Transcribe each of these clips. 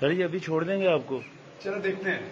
sir ये अभी छोड़ देंगे आपको चलो देखते हैं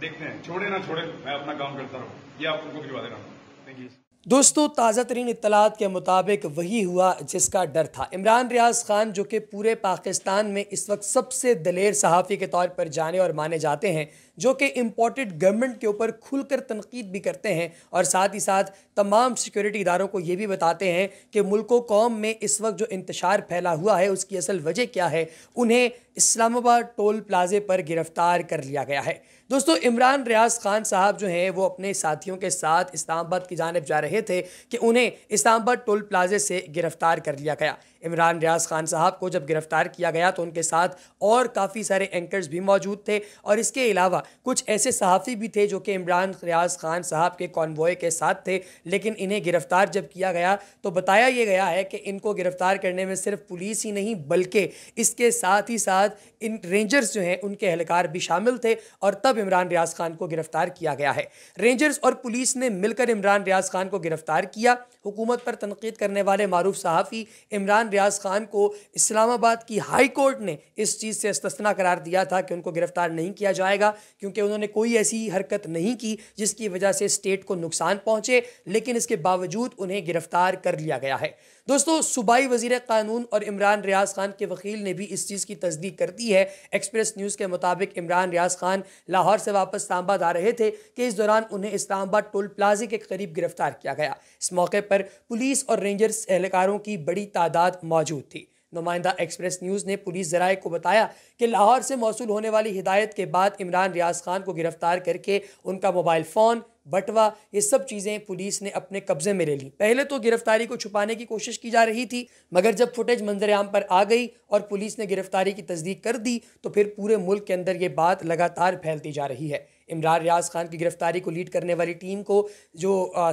देखते हैं छोड़े ना छोड़े मैं अपना काम करता रहूँ ये आपको भिजवा हूँ थैंक यू दोस्तों ताज़ा तरीन इतलात के मुताबिक वही हुआ जिसका डर था इमरान रियाज ख़ान जो कि पूरे पाकिस्तान में इस वक्त सबसे दलेर सहाफ़ी के तौर पर जाने और माने जाते हैं जो कि इम्पोर्टेड गवर्नमेंट के ऊपर खुलकर तनकीद भी करते हैं और साथ ही साथ तमाम सिक्योरिटी इदारों को ये भी बताते हैं कि मुल्क कौम में इस वक्त जो इंतशार फैला हुआ है उसकी असल वजह क्या है उन्हें इस्लामाबाद टोल प्लाजे पर गिरफ़्तार कर लिया गया है दोस्तों इमरान रियाज ख़ान साहब जो हैं वो अपने साथियों के साथ इस्लामाबाद की जानब जा रहे रहे थे कि उन्हें इस्लामाबाद टोल प्लाजे से गिरफ्तार कर लिया गया इमरान रियाज खान साहब को जब गिरफ़्तार किया गया तो उनके साथ और काफ़ी सारे एंकर्स भी मौजूद थे और इसके अलावा कुछ ऐसे सहाफ़ी भी थे जो कि इमरान रियाज खान साहब के कॉन्वॉय के साथ थे लेकिन इन्हें गिरफ़्तार जब किया गया तो बताया ये गया है कि इनको गिरफ़्तार करने में सिर्फ पुलिस ही नहीं बल्कि इसके साथ ही साथ इन रेंजर्स जो हैं उनके एहलकार भी शामिल थे और तब इमरान रियाज खान को गिरफ़्तार किया गया है रेंजर्स और पुलिस ने मिलकर इमरान रियाज खान को को गिरफ़्तार किया हुकूमत पर तनकीद करने वाले मरूफ सहाफ़ी इमरान रियाज खान को इस्लामाबाद की हाई कोर्ट ने इस चीज़ से इस्तना करार दिया था कि उनको गिरफ़्तार नहीं किया जाएगा क्योंकि उन्होंने कोई ऐसी हरकत नहीं की जिसकी वजह से स्टेट को नुकसान पहुँचे लेकिन इसके बावजूद उन्हें गिरफ़्तार कर लिया गया है दोस्तों सूबाई वजीर कानून और इमरान रियाज खान के वकील ने भी इस चीज़ की तस्दीक कर दी है एक्सप्रेस न्यूज़ के मुताबिक इमरान रियाज खान लाहौर से वापस इस्लामाबाद आ रहे थे कि इस दौरान उन्हें इस्लामाबाद टोल प्लाजे के करीब गिरफ्तार किया गया इस मौके पर पुलिस और रेंजर्स एहलकारों की बड़ी तादाद मौजूद थी नुमाइंदा एक्सप्रेस न्यूज़ ने पुलिस जराए को बताया कि लाहौर से मौसू होने वाली हिदायत के बाद इमरान रियाज खान को गिरफ्तार करके उनका मोबाइल फ़ोन बटवा ये सब चीज़ें पुलिस ने अपने कब्ज़े में ले ली पहले तो गिरफ्तारी को छुपाने की कोशिश की जा रही थी मगर जब फुटेज मंजर आम पर आ गई और पुलिस ने गिरफ्तारी की तस्दीक कर दी तो फिर पूरे मुल्क के अंदर ये बात लगातार फैलती जा रही है इमरान रियाज खान की गिरफ्तारी को लीड करने वाली टीम को जो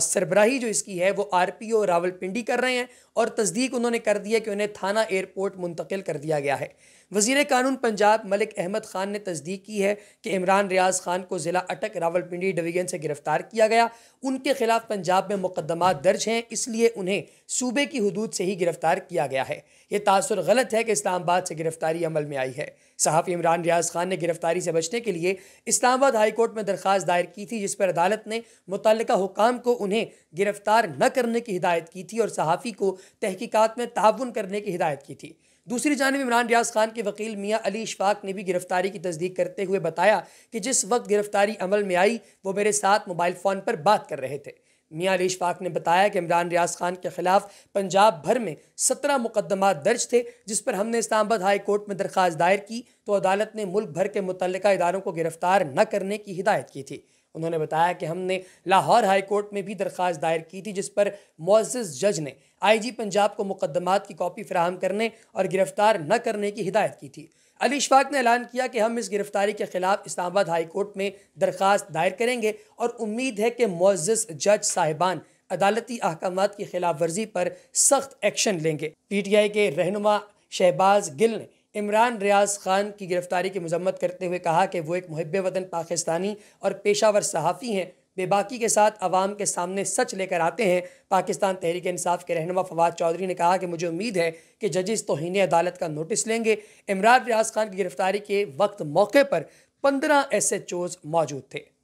सरबराही जो इसकी है वो आर पी ओ रावलपिंडी कर रहे हैं और तस्दीक उन्होंने कर दी है कि उन्हें थाना एयरपोर्ट मुंतकिल कर दिया गया है वजीर कानून पंजाब मलिक अहमद खान ने तस्दीक की है कि इमरान रियाज खान को ज़िला अटक रावलपिंडी डिवीजन से गिरफ्तार किया गया उनके खिलाफ पंजाब में मुकदमा दर्ज हैं इसलिए उन्हें सूबे की हदूद से ही गिरफ्तार किया गया है ये तासर गलत है कि इस्लामाबाद से गिरफ्तारी अमल में आई है सहाफ़ी इमरान रियाज खान ने गिरफ्तारी से बचने के लिए इस्लामाबाद हाईकोर्ट में दरख्वास्त दायर की थी जिस पर अदालत ने मुतल हुकाम को उन्हें गिरफ्तार न करने की हिदायत की थी और सहाफ़ी को तहकीकत में ताउन करने की हिदायत की थी दूसरी जानब इमरान रियाज खान के वकील मियाँ अली इशफाक ने भी गिरफ्तारी की तस्दीक करते हुए बताया कि जिस वक्त गिरफ्तारी अमल में आई वो मेरे साथ मोबाइल फ़ोन पर बात कर रहे थे मियाँ अली इशफाक ने बताया कि इमरान रियाज खान के खिलाफ पंजाब भर में सत्रह मुकदमा दर्ज थे जिस पर हमने इस्लामाबाद हाई कोर्ट में दरख्वास्त दायर की तो अदालत ने मुल्क भर के मुतल इदारों को गिरफ्तार न करने की हिदायत की थी उन्होंने बताया कि हमने लाहौर हाई कोर्ट में भी दरख्वास्त दायर की थी जिस पर मुआज़ जज ने आईजी पंजाब को मुकदमात की कॉपी फ्राहम करने और गिरफ़्तार न करने की हिदायत की थी अली शफाक ने ऐलान किया कि हम इस गिरफ्तारी के खिलाफ इस्लामाबाद हाई कोर्ट में दरख्वास्त दायर करेंगे और उम्मीद है कि मोजिस जज साहिबान अदालती अहकाम की खिलाफ वर्जी पर सख्त एक्शन लेंगे पी टी आई के रहनुमा शहबाज गिल ने इमरान रियाज खान की गिरफ़्तारी की मजम्मत करते हुए कहा कि वो एक महब वतन पाकिस्तानी और पेशावर सहाफ़ी हैं बेबाकी के साथ आवाम के सामने सच लेकर आते हैं पाकिस्तान तहरीक इंसाफ के रहनमा फवाद चौधरी ने कहा कि मुझे उम्मीद है कि जजेस तोहनी अदालत का नोटिस लेंगे इमरान रियाज खान की गिरफ़्तारी के वक्त मौके पर पंद्रह एस एच ओज़ मौजूद थे